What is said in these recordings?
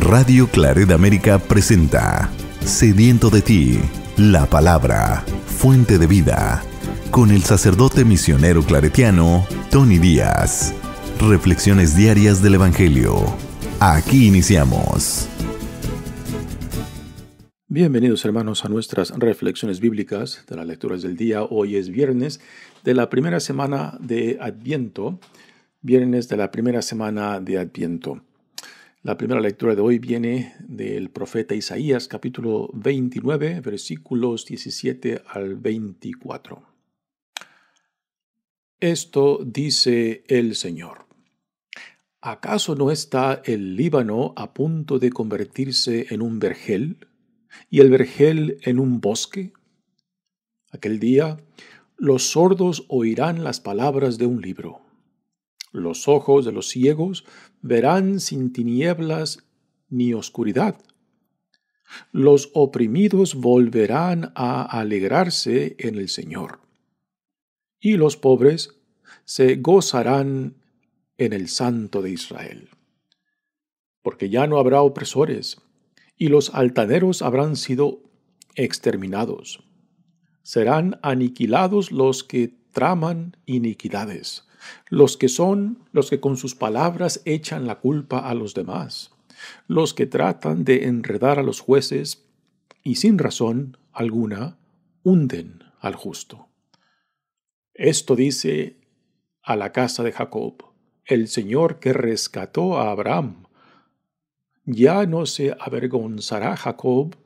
Radio Claret América presenta Sediento de ti, la palabra, fuente de vida, con el sacerdote misionero claretiano Tony Díaz. Reflexiones diarias del Evangelio. Aquí iniciamos. Bienvenidos hermanos a nuestras reflexiones bíblicas de las lecturas del día. Hoy es viernes de la primera semana de Adviento, viernes de la primera semana de Adviento. La primera lectura de hoy viene del profeta Isaías capítulo 29 versículos 17 al 24. Esto dice el Señor. ¿Acaso no está el Líbano a punto de convertirse en un vergel y el vergel en un bosque? Aquel día los sordos oirán las palabras de un libro. Los ojos de los ciegos verán sin tinieblas ni oscuridad. Los oprimidos volverán a alegrarse en el Señor. Y los pobres se gozarán en el Santo de Israel. Porque ya no habrá opresores, y los altaneros habrán sido exterminados. Serán aniquilados los que traman iniquidades los que son los que con sus palabras echan la culpa a los demás, los que tratan de enredar a los jueces y sin razón alguna hunden al justo. Esto dice a la casa de Jacob, el Señor que rescató a Abraham. Ya no se avergonzará Jacob,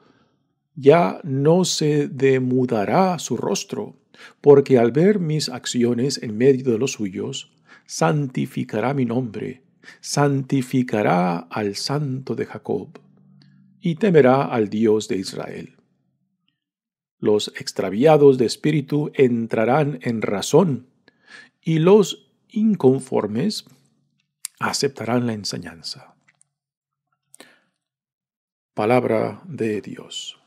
ya no se demudará su rostro porque al ver mis acciones en medio de los suyos, santificará mi nombre, santificará al santo de Jacob, y temerá al Dios de Israel. Los extraviados de espíritu entrarán en razón, y los inconformes aceptarán la enseñanza. Palabra de Dios.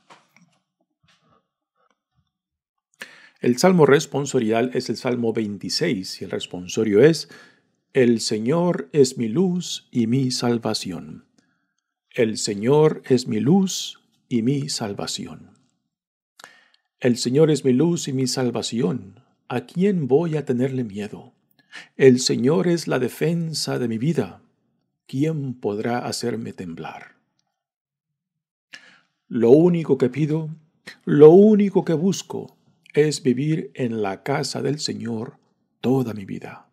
El salmo responsorial es el Salmo 26 y el responsorio es, El Señor es mi luz y mi salvación. El Señor es mi luz y mi salvación. El Señor es mi luz y mi salvación. ¿A quién voy a tenerle miedo? El Señor es la defensa de mi vida. ¿Quién podrá hacerme temblar? Lo único que pido, lo único que busco, es vivir en la casa del Señor toda mi vida,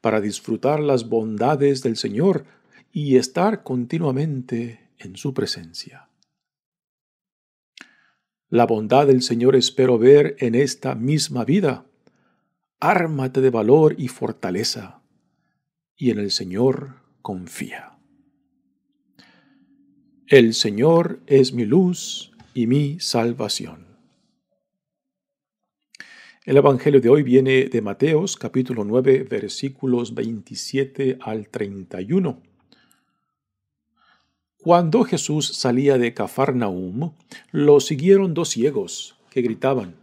para disfrutar las bondades del Señor y estar continuamente en su presencia. La bondad del Señor espero ver en esta misma vida. Ármate de valor y fortaleza, y en el Señor confía. El Señor es mi luz y mi salvación. El Evangelio de hoy viene de Mateos capítulo 9 versículos 27 al 31. Cuando Jesús salía de Cafarnaum, lo siguieron dos ciegos que gritaban,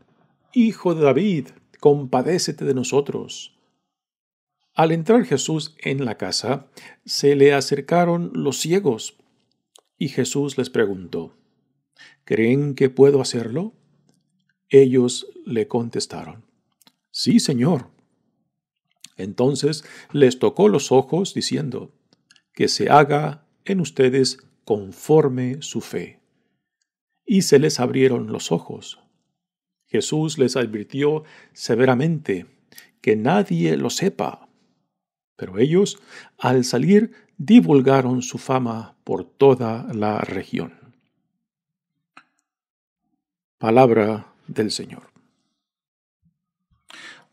Hijo de David, compadécete de nosotros. Al entrar Jesús en la casa, se le acercaron los ciegos y Jesús les preguntó, ¿Creen que puedo hacerlo? Ellos le contestaron, Sí, Señor. Entonces les tocó los ojos, diciendo, Que se haga en ustedes conforme su fe. Y se les abrieron los ojos. Jesús les advirtió severamente que nadie lo sepa. Pero ellos, al salir, divulgaron su fama por toda la región. Palabra del Señor.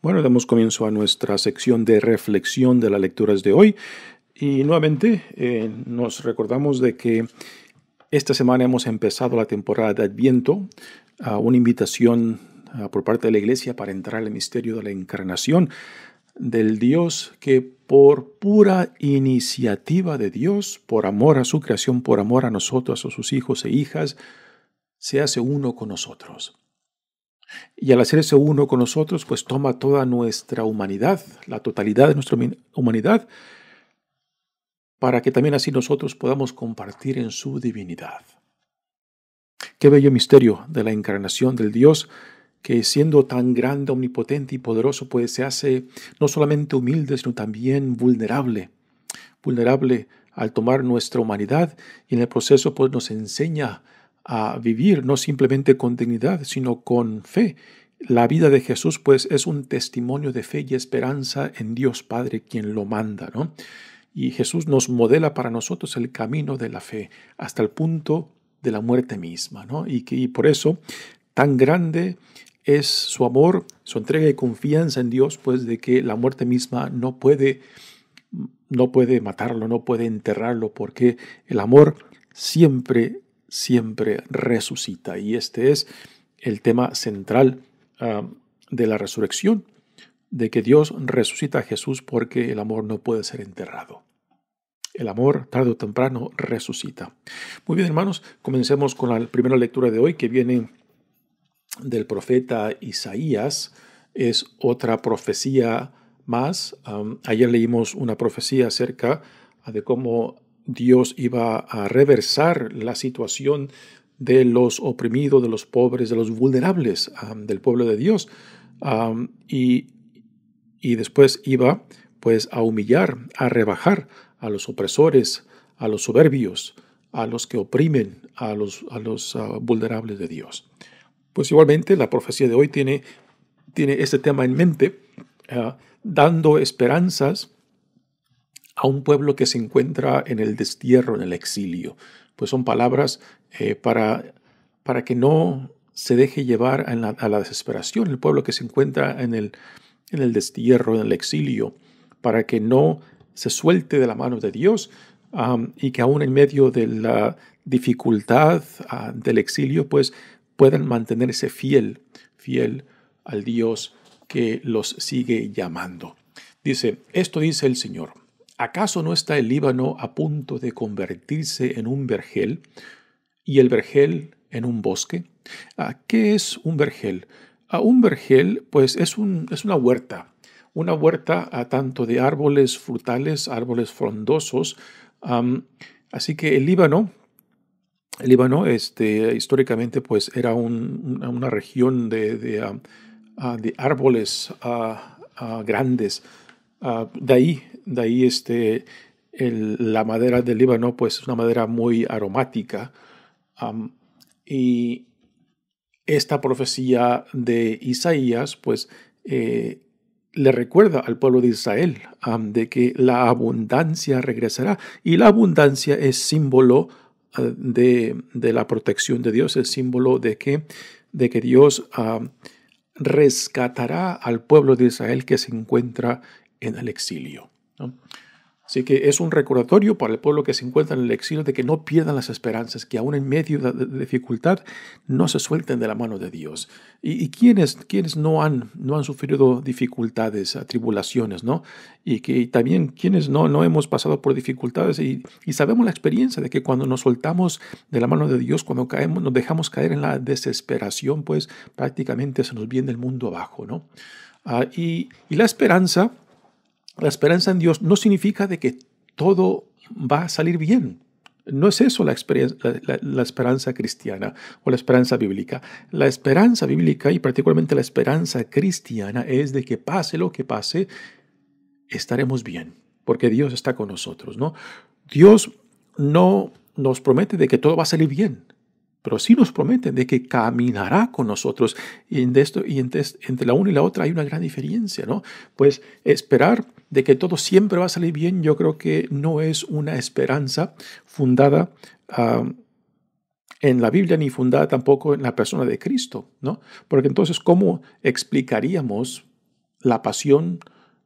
Bueno, damos comienzo a nuestra sección de reflexión de las lecturas de hoy y nuevamente eh, nos recordamos de que esta semana hemos empezado la temporada de Adviento, a una invitación por parte de la Iglesia para entrar al misterio de la encarnación del Dios que por pura iniciativa de Dios, por amor a su creación, por amor a nosotros, a sus hijos e hijas, se hace uno con nosotros. Y al hacerse uno con nosotros, pues toma toda nuestra humanidad, la totalidad de nuestra humanidad, para que también así nosotros podamos compartir en su divinidad. Qué bello misterio de la encarnación del Dios que siendo tan grande, omnipotente y poderoso, pues se hace no solamente humilde, sino también vulnerable. Vulnerable al tomar nuestra humanidad y en el proceso pues nos enseña a vivir, no simplemente con dignidad, sino con fe. La vida de Jesús, pues, es un testimonio de fe y esperanza en Dios Padre, quien lo manda, ¿no? Y Jesús nos modela para nosotros el camino de la fe hasta el punto de la muerte misma, ¿no? Y, que, por eso tan grande es su amor, su entrega y confianza en Dios, pues de que la muerte misma no puede, no puede matarlo, no puede enterrarlo, porque el amor siempre siempre resucita. Y este es el tema central ah, de la resurrección, de que Dios resucita a Jesús porque el amor no puede ser enterrado. El amor tarde o temprano resucita. Muy bien, hermanos, comencemos con la primera lectura de hoy que viene del profeta Isaías. Es otra profecía más. Ah, ayer leímos una profecía acerca de cómo Dios iba a reversar la situación de los oprimidos, de los pobres, de los vulnerables del pueblo de Dios. y, y, después iba pues a humillar, a rebajar a los opresores, a los soberbios, a los que oprimen a los, ah, vulnerables de Dios. Pues igualmente la profecía de hoy tiene, tiene este tema en mente, ah, dando esperanzas a un pueblo que se encuentra en el destierro, en el exilio. Pues son palabras eh, para, para que no se deje llevar a la, desesperación el pueblo que se encuentra en el, en el destierro, en el exilio, para que no se suelte de la mano de Dios y que aún en medio de la dificultad ah, del exilio, pues puedan mantenerse fiel, fiel al Dios que los sigue llamando. Dice, esto dice el Señor ¿Acaso no está el Líbano a punto de convertirse en un vergel y el vergel en un bosque? Ah, ¿Qué es un vergel? Ah, un vergel pues es, una huerta, una huerta a ah, tanto de árboles frutales, árboles frondosos. así que el Líbano, el Líbano este, históricamente pues era una, región de, árboles grandes. Ah, de ahí, de ahí este, la madera del Líbano, pues es una madera muy aromática. y esta profecía de Isaías, pues eh, le recuerda al pueblo de Israel de que la abundancia regresará. Y la abundancia es símbolo ah, de, de, la protección de Dios, es símbolo de que, de que Dios rescatará al pueblo de Israel que se encuentra en el exilio. ¿no? Así que es un recordatorio para el pueblo que se encuentra en el exilio de que no pierdan las esperanzas, que aún en medio de dificultad no se suelten de la mano de Dios. Y, quiénes quienes, no, han, no han sufrido dificultades, tribulaciones, ¿no? Y que también quienes no, no hemos pasado por dificultades y, sabemos la experiencia de que cuando nos soltamos de la mano de Dios, cuando caemos, nos dejamos caer en la desesperación, pues prácticamente se nos viene el mundo abajo, ¿no? Ah, y la esperanza la esperanza en Dios no significa de que todo va a salir bien. No es eso la, esperanza cristiana o la esperanza bíblica. La esperanza bíblica y particularmente la esperanza cristiana es de que pase lo que pase, estaremos bien, porque Dios está con nosotros, ¿no? Dios no nos promete de que todo va a salir bien, pero sí nos promete de que caminará con nosotros y, en esto, y entre, entre la una y la otra hay una gran diferencia, ¿no? Pues esperar de que todo siempre va a salir bien, yo creo que no es una esperanza fundada ah, en la Biblia ni fundada tampoco en la persona de Cristo, ¿no? Porque entonces, ¿cómo explicaríamos la pasión,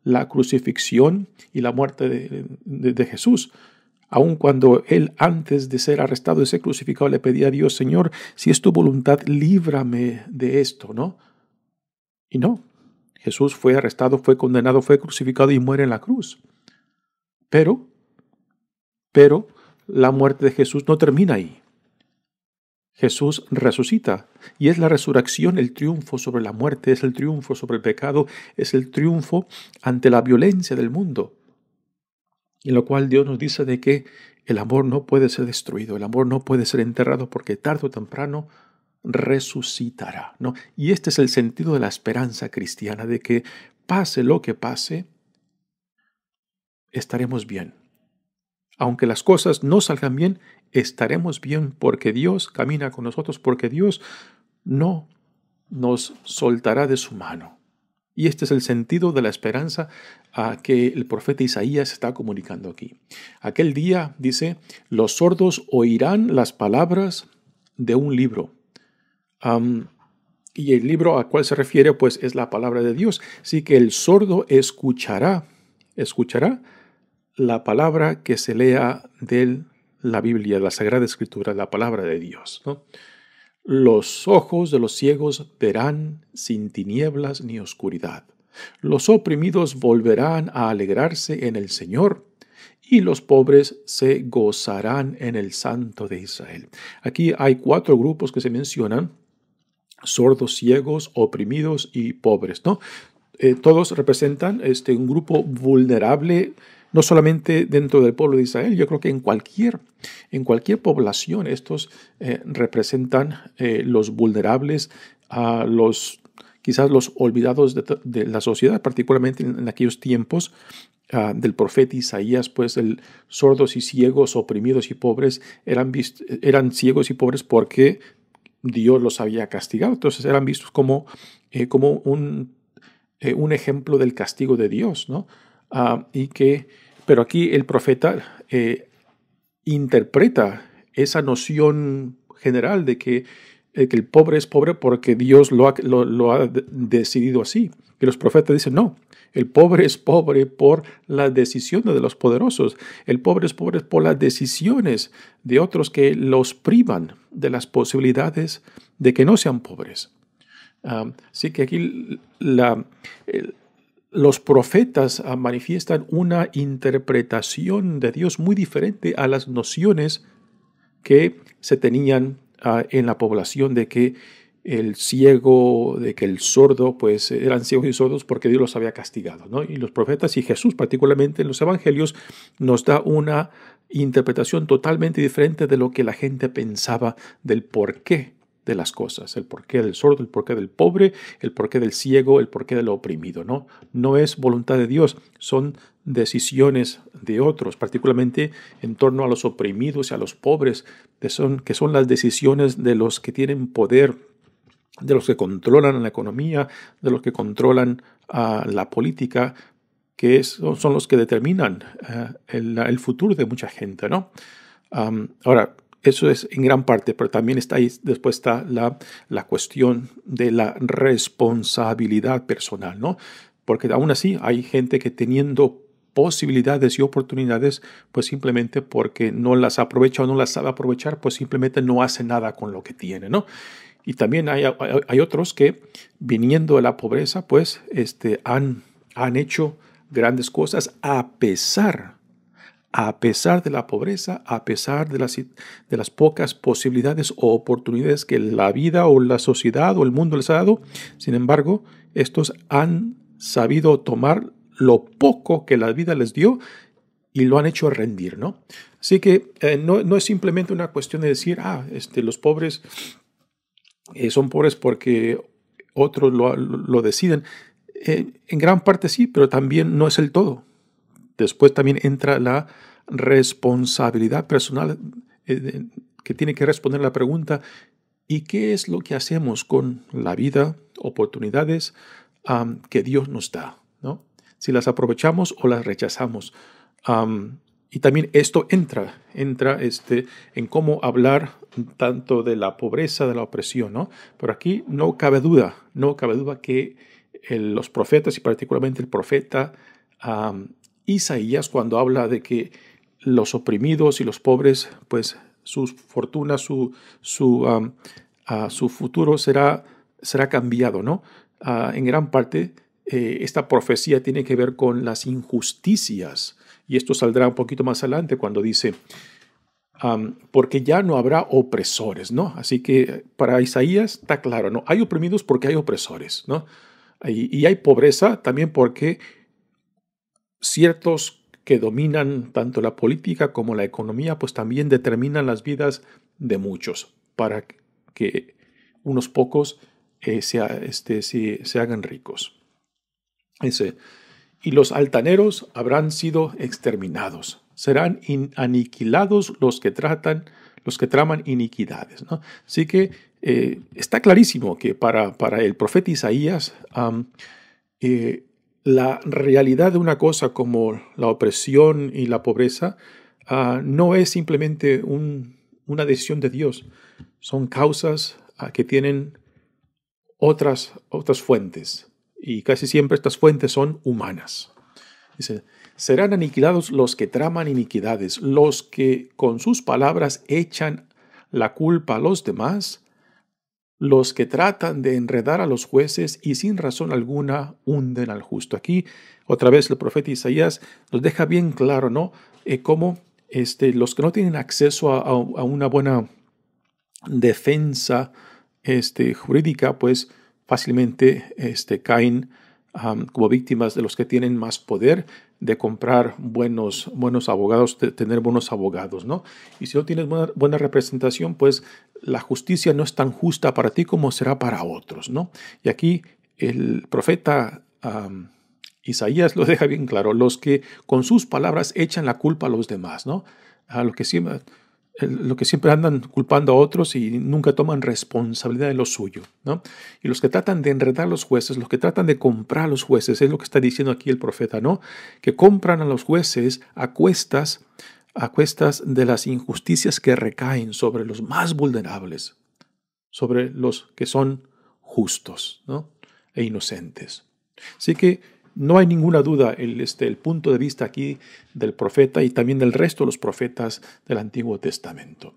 la crucifixión y la muerte de Jesús? aun cuando él antes de ser arrestado y ser crucificado le pedía a Dios, Señor, si es tu voluntad, líbrame de esto, ¿no? Y no, Jesús fue arrestado, fue condenado, fue crucificado y muere en la cruz. Pero, pero la muerte de Jesús no termina ahí. Jesús resucita y es la resurrección el triunfo sobre la muerte, es el triunfo sobre el pecado, es el triunfo ante la violencia del mundo. En lo cual Dios nos dice de que el amor no puede ser destruido, el amor no puede ser enterrado porque tarde o temprano resucitará. ¿no? Y este es el sentido de la esperanza cristiana, de que pase lo que pase, estaremos bien. Aunque las cosas no salgan bien, estaremos bien porque Dios camina con nosotros, porque Dios no nos soltará de su mano. Y este es el sentido de la esperanza a que el profeta Isaías está comunicando aquí. Aquel día, dice, los sordos oirán las palabras de un libro y el libro a cual se refiere, pues es la palabra de Dios. Así que el sordo escuchará, escuchará la palabra que se lea de la Biblia, la Sagrada Escritura, la palabra de Dios. Los ojos de los ciegos verán sin tinieblas ni oscuridad. Los oprimidos volverán a alegrarse en el Señor y los pobres se gozarán en el Santo de Israel. Aquí hay cuatro grupos que se mencionan sordos, ciegos, oprimidos y pobres, ¿no? Eh, todos representan este, un grupo vulnerable, no solamente dentro del pueblo de Israel, yo creo que en cualquier, en cualquier población estos eh, representan eh, los vulnerables, a los quizás los olvidados de, la sociedad, particularmente en, aquellos tiempos ah, del profeta Isaías, pues el sordos y ciegos, oprimidos y pobres, eran, eran ciegos y pobres porque Dios los había castigado. Entonces eran vistos como, eh, como un, eh, un, ejemplo del castigo de Dios, ¿no? Ah, y que, pero aquí el profeta eh, interpreta esa noción general de que, que, el pobre es pobre porque Dios lo lo ha decidido así. Y los profetas dicen, no, el pobre es pobre por las decisiones de los poderosos. El pobre es pobre por las decisiones de otros que los privan de las posibilidades de que no sean pobres. así ah, que aquí los profetas ah, manifiestan una interpretación de Dios muy diferente a las nociones que se tenían ah, en la población de que el ciego, de que el sordo, pues eran ciegos y sordos porque Dios los había castigado. ¿no? Y los profetas y Jesús particularmente en los evangelios nos da una interpretación totalmente diferente de lo que la gente pensaba del porqué de las cosas, el porqué del sordo, el porqué del pobre, el porqué del ciego, el porqué del oprimido, ¿no? No es voluntad de Dios, son decisiones de otros, particularmente en torno a los oprimidos y a los pobres, que son, que son las decisiones de los que tienen poder de los que controlan la economía, de los que controlan ah, la política, que son los que determinan eh, el, futuro de mucha gente, ¿no? ahora, eso es en gran parte, pero también está ahí, después está la, la cuestión de la responsabilidad personal, ¿no? Porque aún así hay gente que teniendo posibilidades y oportunidades, pues simplemente porque no las aprovecha o no las sabe aprovechar, pues simplemente no hace nada con lo que tiene, ¿no? Y también hay, otros que, viniendo de la pobreza, pues este, han, han hecho grandes cosas a pesar, a pesar de la pobreza, a pesar de las, de las pocas posibilidades o oportunidades que la vida o la sociedad o el mundo les ha dado. Sin embargo, estos han sabido tomar lo poco que la vida les dio y lo han hecho rendir, ¿no? Así que eh, no, es simplemente una cuestión de decir, ah, este, los pobres eh, son pobres porque otros lo, deciden. Eh, en gran parte sí, pero también no es el todo. Después también entra la responsabilidad personal eh, que tiene que responder la pregunta, ¿y qué es lo que hacemos con la vida, oportunidades que Dios nos da? ¿no? Si las aprovechamos o las rechazamos. Y también esto entra, entra este, en cómo hablar tanto de la pobreza, de la opresión, ¿no? Pero aquí no cabe duda, no cabe duda que eh, los profetas y particularmente el profeta Isaías cuando habla de que los oprimidos y los pobres, pues sus fortunas, su, su, su futuro será, será cambiado, ¿no? Ah, en gran parte eh, esta profecía tiene que ver con las injusticias y esto saldrá un poquito más adelante cuando dice, porque ya no habrá opresores, ¿no? Así que para Isaías está claro, ¿no? Hay oprimidos porque hay opresores, ¿no? Y, hay pobreza también porque ciertos que dominan tanto la política como la economía, pues también determinan las vidas de muchos para que unos pocos eh, sea, este, se, hagan ricos. ¿ese? y los altaneros habrán sido exterminados. Serán aniquilados los que tratan, los que traman iniquidades. ¿no? Así que eh, está clarísimo que para, para el profeta Isaías eh, la realidad de una cosa como la opresión y la pobreza ah, no es simplemente un, una decisión de Dios. Son causas ah, que tienen otras, otras fuentes y casi siempre estas fuentes son humanas. Dice, serán aniquilados los que traman iniquidades, los que con sus palabras echan la culpa a los demás, los que tratan de enredar a los jueces y sin razón alguna hunden al justo. Aquí, otra vez, el profeta Isaías nos deja bien claro, ¿no? Eh, cómo este, los que no tienen acceso a, una buena defensa este, jurídica, pues fácilmente este, caen como víctimas de los que tienen más poder de comprar buenos, buenos abogados, de tener buenos abogados, ¿no? Y si no tienes buena, representación, pues la justicia no es tan justa para ti como será para otros, ¿no? Y aquí el profeta... Isaías lo deja bien claro, los que con sus palabras echan la culpa a los demás, ¿no? A los que sí lo que siempre andan culpando a otros y nunca toman responsabilidad de lo suyo. ¿no? Y los que tratan de enredar a los jueces, los que tratan de comprar a los jueces, es lo que está diciendo aquí el profeta, ¿no? Que compran a los jueces a cuestas, a cuestas de las injusticias que recaen sobre los más vulnerables, sobre los que son justos ¿no? e inocentes. Así que no hay ninguna duda el, este, el punto de vista aquí del profeta y también del resto de los profetas del Antiguo Testamento.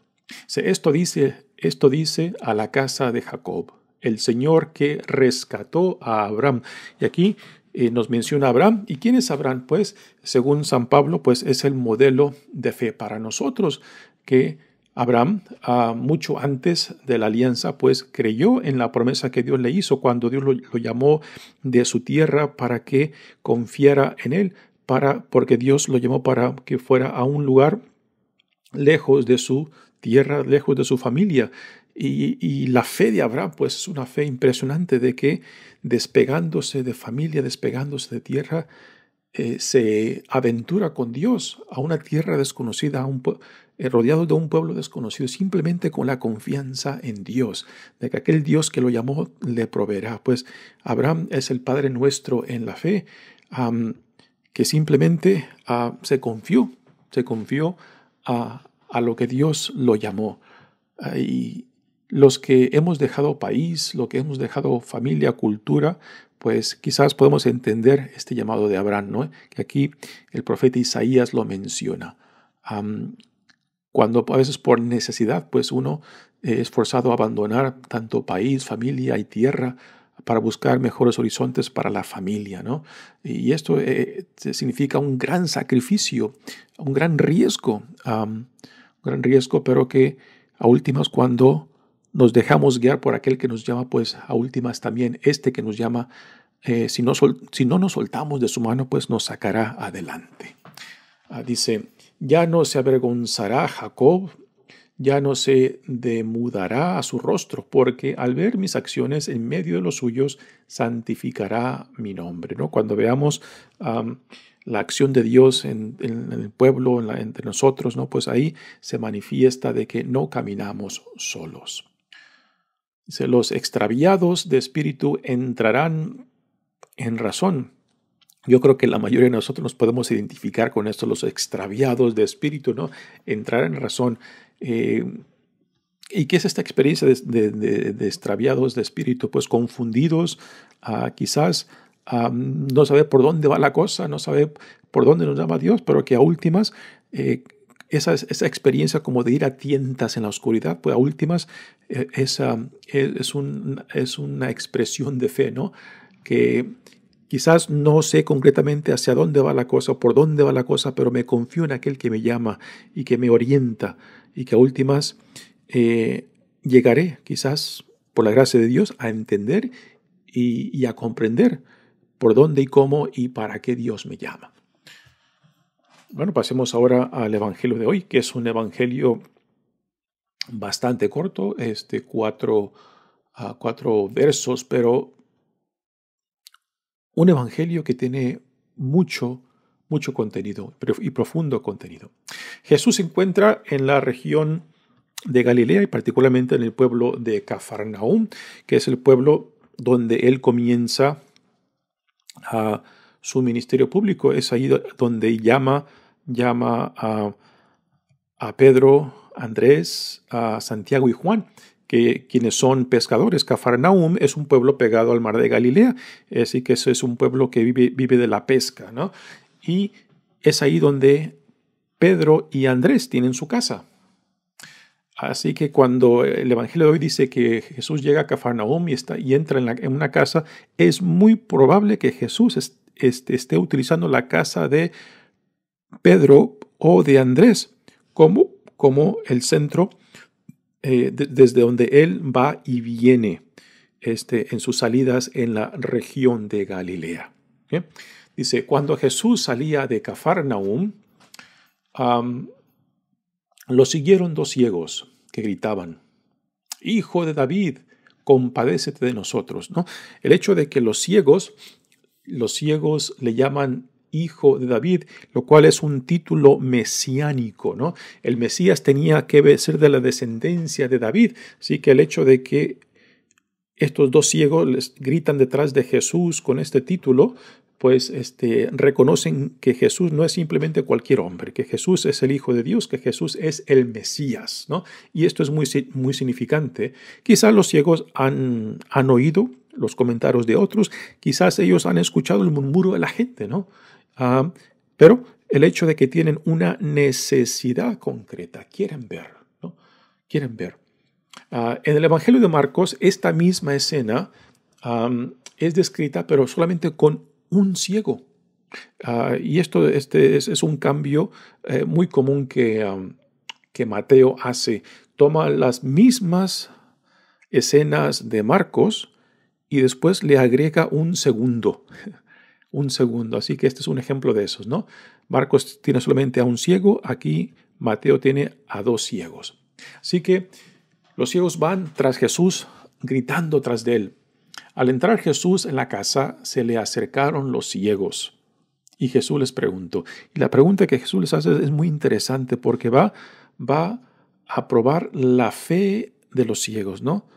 Esto dice, esto dice a la casa de Jacob, el Señor que rescató a Abraham. Y aquí eh, nos menciona Abraham. ¿Y quién es Abraham? Pues, según San Pablo, pues es el modelo de fe para nosotros que Abraham, ah, mucho antes de la alianza, pues creyó en la promesa que Dios le hizo cuando Dios lo, llamó de su tierra para que confiara en él, para, porque Dios lo llamó para que fuera a un lugar lejos de su tierra, lejos de su familia. Y, y, la fe de Abraham, pues es una fe impresionante de que despegándose de familia, despegándose de tierra, eh, se aventura con Dios a una tierra desconocida, eh, rodeado de un pueblo desconocido, simplemente con la confianza en Dios, de que aquel Dios que lo llamó le proveerá. Pues Abraham es el Padre nuestro en la fe, que simplemente ah, se confió, se confió a, a, lo que Dios lo llamó. Ah, y, los que hemos dejado país, lo que hemos dejado familia, cultura, pues quizás podemos entender este llamado de Abraham, ¿no? que aquí el profeta Isaías lo menciona. cuando a veces por necesidad, pues uno eh, es forzado a abandonar tanto país, familia y tierra para buscar mejores horizontes para la familia, ¿no? Y esto eh, eh, significa un gran sacrificio, un gran riesgo, un gran riesgo, pero que a últimas cuando nos dejamos guiar por aquel que nos llama, pues a últimas también este que nos llama, eh, si, no si no nos soltamos de su mano, pues nos sacará adelante. Ah, dice, ya no se avergonzará Jacob, ya no se demudará a su rostro, porque al ver mis acciones en medio de los suyos, santificará mi nombre. ¿no? Cuando veamos la acción de Dios en, el pueblo, entre nosotros, ¿no? pues ahí se manifiesta de que no caminamos solos. Dice, los extraviados de espíritu entrarán en razón. Yo creo que la mayoría de nosotros nos podemos identificar con esto, los extraviados de espíritu, ¿no? Entrar en razón. Eh, ¿Y qué es esta experiencia de, extraviados de espíritu? Pues confundidos, ah, quizás ah, no sabe por dónde va la cosa, no sabe por dónde nos llama Dios, pero que a últimas eh, esa, esa, experiencia como de ir a tientas en la oscuridad, pues a últimas eh, esa, e, es, es, una expresión de fe, ¿no? Que quizás no sé concretamente hacia dónde va la cosa, o por dónde va la cosa, pero me confío en aquel que me llama y que me orienta y que a últimas eh, llegaré, quizás por la gracia de Dios, a entender y a comprender por dónde y cómo y para qué Dios me llama. Bueno, pasemos ahora al Evangelio de hoy, que es un Evangelio bastante corto, este cuatro, ah, cuatro versos, pero un Evangelio que tiene mucho, mucho contenido y profundo contenido. Jesús se encuentra en la región de Galilea y particularmente en el pueblo de Cafarnaúm, que es el pueblo donde él comienza ah, su ministerio público. Es ahí donde llama llama a, a Pedro, Andrés, a Santiago y Juan, que, quienes son pescadores. Cafarnaum es un pueblo pegado al mar de Galilea, eh, así que eso es un pueblo que vive, de la pesca, ¿no? Y es ahí donde Pedro y Andrés tienen su casa. Así que cuando el Evangelio de hoy dice que Jesús llega a Cafarnaum y, está, y entra en, una casa, es muy probable que Jesús este, esté utilizando la casa de Pedro o de Andrés, como, como el centro eh, desde donde él va y viene este, en sus salidas en la región de Galilea. Dice, cuando Jesús salía de Cafarnaum, lo siguieron dos ciegos que gritaban, Hijo de David, compadécete de nosotros. ¿No? El hecho de que los ciegos, los ciegos le llaman hijo de David, lo cual es un título mesiánico. ¿no? El Mesías tenía que ser de la descendencia de David, así que el hecho de que estos dos ciegos les gritan detrás de Jesús con este título, pues este, reconocen que Jesús no es simplemente cualquier hombre, que Jesús es el Hijo de Dios, que Jesús es el Mesías. ¿no? Y esto es muy, muy significante. Quizás los ciegos han, han oído los comentarios de otros, quizás ellos han escuchado el murmullo de la gente, ¿no? Ah, pero el hecho de que tienen una necesidad concreta, quieren ver, Quieren ver. Ah, en el Evangelio de Marcos, esta misma escena es descrita, pero solamente con un ciego. Ah, y esto este es, un cambio eh, muy común que, que Mateo hace. Toma las mismas escenas de Marcos y después le agrega un segundo. un segundo. Así que este es un ejemplo de esos, ¿no? Marcos tiene solamente a un ciego, aquí Mateo tiene a dos ciegos. Así que los ciegos van tras Jesús, gritando tras de él. Al entrar Jesús en la casa, se le acercaron los ciegos. Y Jesús les preguntó. Y la pregunta que Jesús les hace es muy interesante porque va, va a probar la fe de los ciegos, ¿no?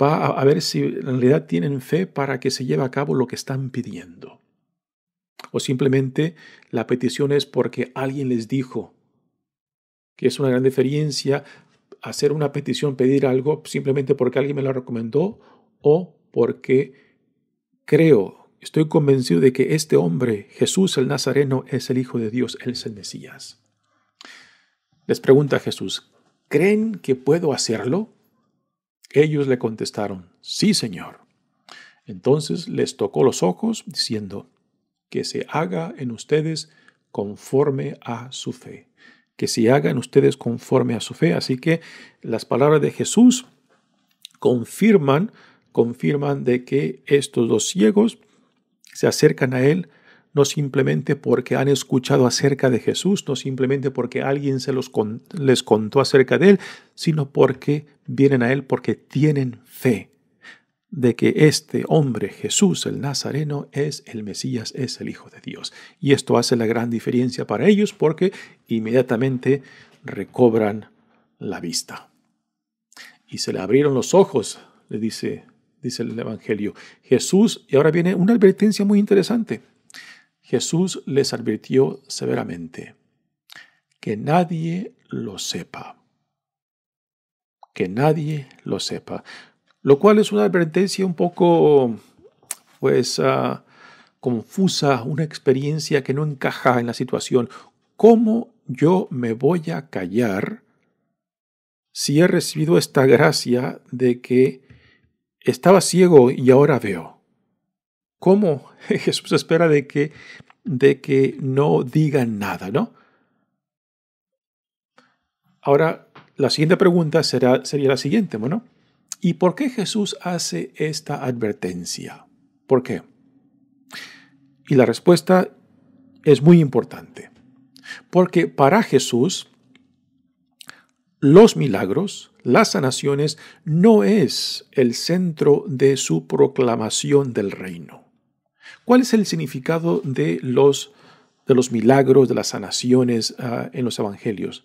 Va a ver si en realidad tienen fe para que se lleve a cabo lo que están pidiendo o simplemente la petición es porque alguien les dijo, que es una gran diferencia hacer una petición, pedir algo simplemente porque alguien me lo recomendó o porque creo, estoy convencido de que este hombre, Jesús el Nazareno, es el Hijo de Dios, Él es el Mesías. Les pregunta Jesús, ¿creen que puedo hacerlo? Ellos le contestaron, sí, Señor. Entonces les tocó los ojos, diciendo, que se haga en ustedes conforme a su fe. Que se haga en ustedes conforme a su fe. Así que las palabras de Jesús confirman, confirman de que estos dos ciegos se acercan a Él no simplemente porque han escuchado acerca de Jesús, no simplemente porque alguien se los les contó acerca de Él, sino porque vienen a Él porque tienen fe de que este hombre, Jesús el Nazareno, es el Mesías, es el Hijo de Dios. Y esto hace la gran diferencia para ellos porque inmediatamente recobran la vista. Y se le abrieron los ojos, le dice, dice el Evangelio. Jesús, y ahora viene una advertencia muy interesante. Jesús les advirtió severamente que nadie lo sepa. Que nadie lo sepa lo cual es una advertencia un poco, pues, ah, confusa, una experiencia que no encaja en la situación. ¿Cómo yo me voy a callar si he recibido esta gracia de que estaba ciego y ahora veo? ¿Cómo Jesús espera de que, de que no diga nada, no? Ahora, la siguiente pregunta será, sería la siguiente, bueno, ¿Y por qué Jesús hace esta advertencia? ¿Por qué? Y la respuesta es muy importante. Porque para Jesús, los milagros, las sanaciones, no es el centro de su proclamación del reino. ¿Cuál es el significado de los, de los milagros, de las sanaciones ah, en los evangelios?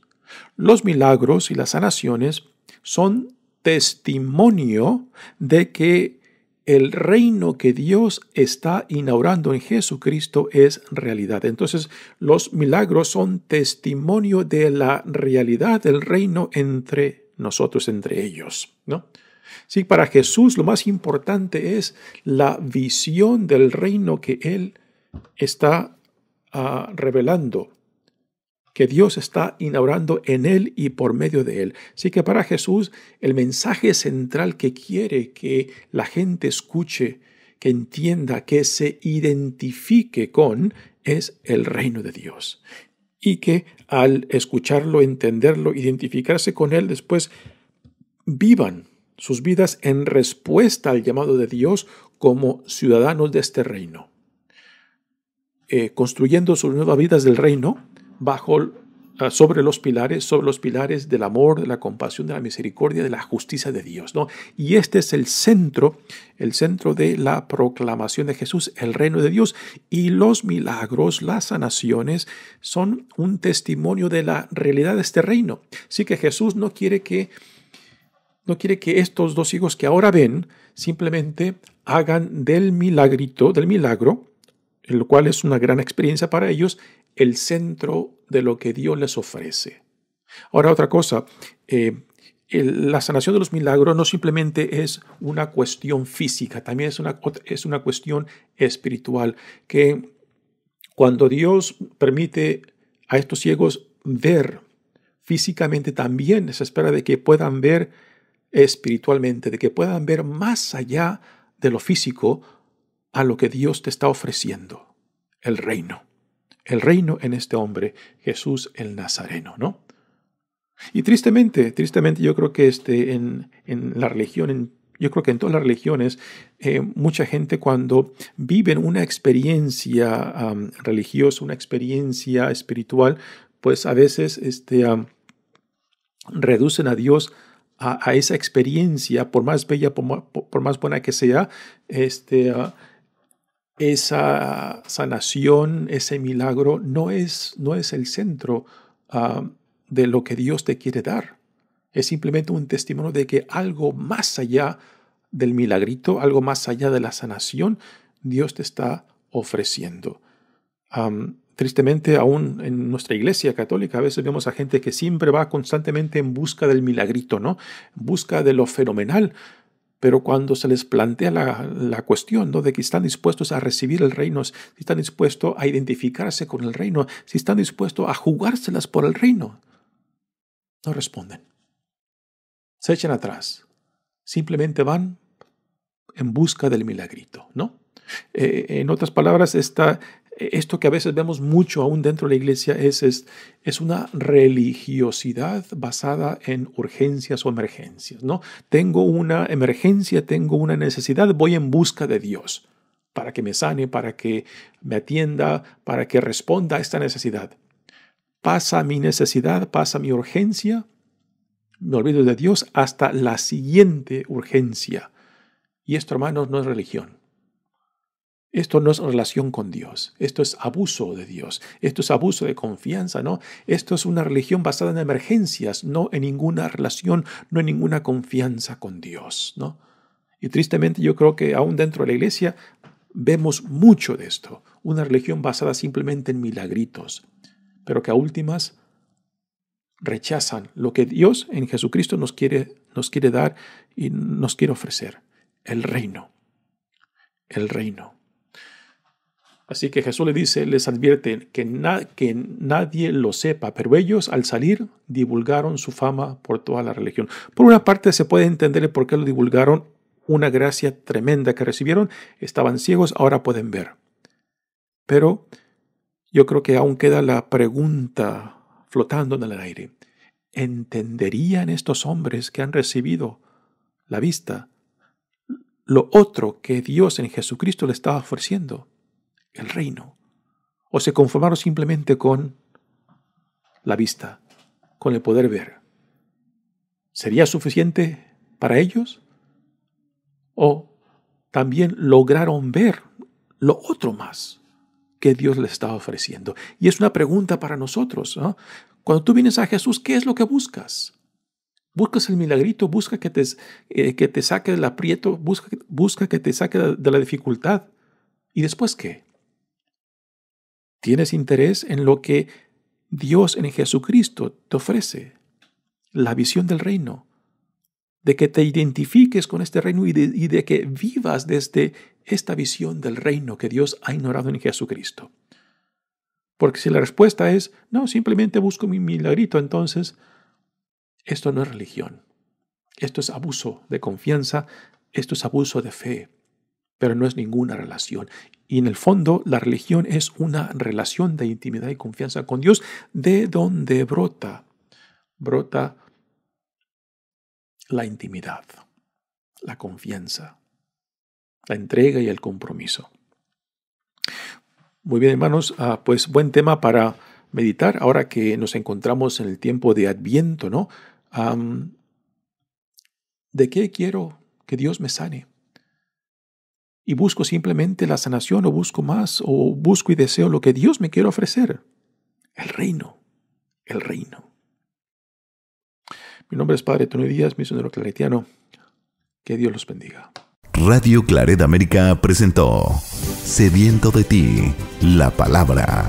Los milagros y las sanaciones son testimonio de que el reino que Dios está inaugurando en Jesucristo es realidad. Entonces, los milagros son testimonio de la realidad del reino entre nosotros, entre ellos, ¿no? Sí, para Jesús lo más importante es la visión del reino que Él está ah, revelando que Dios está inaugurando en Él y por medio de Él. Así que para Jesús el mensaje central que quiere que la gente escuche, que entienda, que se identifique con, es el reino de Dios. Y que al escucharlo, entenderlo, identificarse con Él, después vivan sus vidas en respuesta al llamado de Dios como ciudadanos de este reino. Eh, construyendo sus nuevas vidas del reino, bajo, ah, sobre los pilares, sobre los pilares del amor, de la compasión, de la misericordia, de la justicia de Dios. ¿no? Y este es el centro, el centro de la proclamación de Jesús, el reino de Dios. Y los milagros, las sanaciones, son un testimonio de la realidad de este reino. Así que Jesús no quiere que no quiere que estos dos hijos que ahora ven simplemente hagan del milagrito, del milagro, el cual es una gran experiencia para ellos, el centro de lo que Dios les ofrece. Ahora otra cosa, eh, la sanación de los milagros no simplemente es una cuestión física, también es una, es una cuestión espiritual, que cuando Dios permite a estos ciegos ver físicamente, también se espera de que puedan ver espiritualmente, de que puedan ver más allá de lo físico a lo que Dios te está ofreciendo, el reino el reino en este hombre, Jesús el Nazareno, ¿no? Y tristemente, tristemente yo creo que este, en, en la religión, en, yo creo que en todas las religiones, eh, mucha gente cuando viven una experiencia religiosa, una experiencia espiritual, pues a veces este, reducen a Dios a, esa experiencia, por más bella, por, más buena que sea, este, esa sanación, ese milagro, no es, no es el centro ah, de lo que Dios te quiere dar. Es simplemente un testimonio de que algo más allá del milagrito, algo más allá de la sanación, Dios te está ofreciendo. tristemente, aún en nuestra iglesia católica, a veces vemos a gente que siempre va constantemente en busca del milagrito, ¿no? En busca de lo fenomenal, pero cuando se les plantea la, cuestión ¿no? de que están dispuestos a recibir el reino, si están dispuestos a identificarse con el reino, si están dispuestos a jugárselas por el reino, no responden. Se echan atrás. Simplemente van en busca del milagrito, ¿no? Eh, en otras palabras, está e, esto que a veces vemos mucho aún dentro de la iglesia es, es, una religiosidad basada en urgencias o emergencias. ¿no? Tengo una emergencia, tengo una necesidad, voy en busca de Dios para que me sane, para que me atienda, para que responda a esta necesidad. Pasa mi necesidad, pasa mi urgencia, me olvido de Dios hasta la siguiente urgencia. Y esto, hermanos, no es religión. Esto no es relación con Dios, esto es abuso de Dios, esto es abuso de confianza, ¿no? Esto es una religión basada en emergencias, no en ninguna relación, no en ninguna confianza con Dios, ¿no? Y tristemente yo creo que aún dentro de la iglesia vemos mucho de esto, una religión basada simplemente en milagritos, pero que a últimas rechazan lo que Dios en Jesucristo nos quiere, nos quiere dar y nos quiere ofrecer, el reino, el reino. Así que Jesús les dice, les advierte que, que nadie lo sepa, pero ellos al salir divulgaron su fama por toda la religión. Por una parte se puede entender por qué lo divulgaron, una gracia tremenda que recibieron, estaban ciegos, ahora pueden ver. Pero yo creo que aún queda la pregunta flotando en el aire. ¿Entenderían estos hombres que han recibido la vista lo otro que Dios en Jesucristo le estaba ofreciendo? el reino, o se conformaron simplemente con la vista, con el poder ver. ¿Sería suficiente para ellos? ¿O también lograron ver lo otro más que Dios les estaba ofreciendo? Y es una pregunta para nosotros. Cuando tú vienes a Jesús, ¿qué es lo que buscas? Buscas el milagrito, busca que te, eh, que te saque del aprieto, busca que te saque de la dificultad. ¿Y después qué? Tienes interés en lo que Dios en Jesucristo te ofrece, la visión del reino, de que te identifiques con este reino y de, que vivas desde esta visión del reino que Dios ha ignorado en Jesucristo. Porque si la respuesta es, no, simplemente busco mi milagrito, entonces esto no es religión. Esto es abuso de confianza, esto es abuso de fe pero no es ninguna relación. Y en el fondo, la religión es una relación de intimidad y confianza con Dios, de donde brota, brota la intimidad, la confianza, la entrega y el compromiso. Muy bien, hermanos, ah, pues buen tema para meditar ahora que nos encontramos en el tiempo de Adviento, ¿no? ¿De qué quiero que Dios me sane? y busco simplemente la sanación o busco más o busco y deseo lo que Dios me quiere ofrecer. El reino, el reino. Mi nombre es Padre Tony Díaz, misionero claretiano. Que Dios los bendiga. Radio Claret América presentó Sediento de ti, la palabra.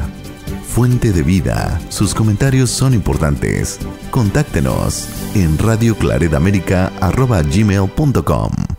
Fuente de vida, sus comentarios son importantes. Contáctenos en radioclaredamerica.com.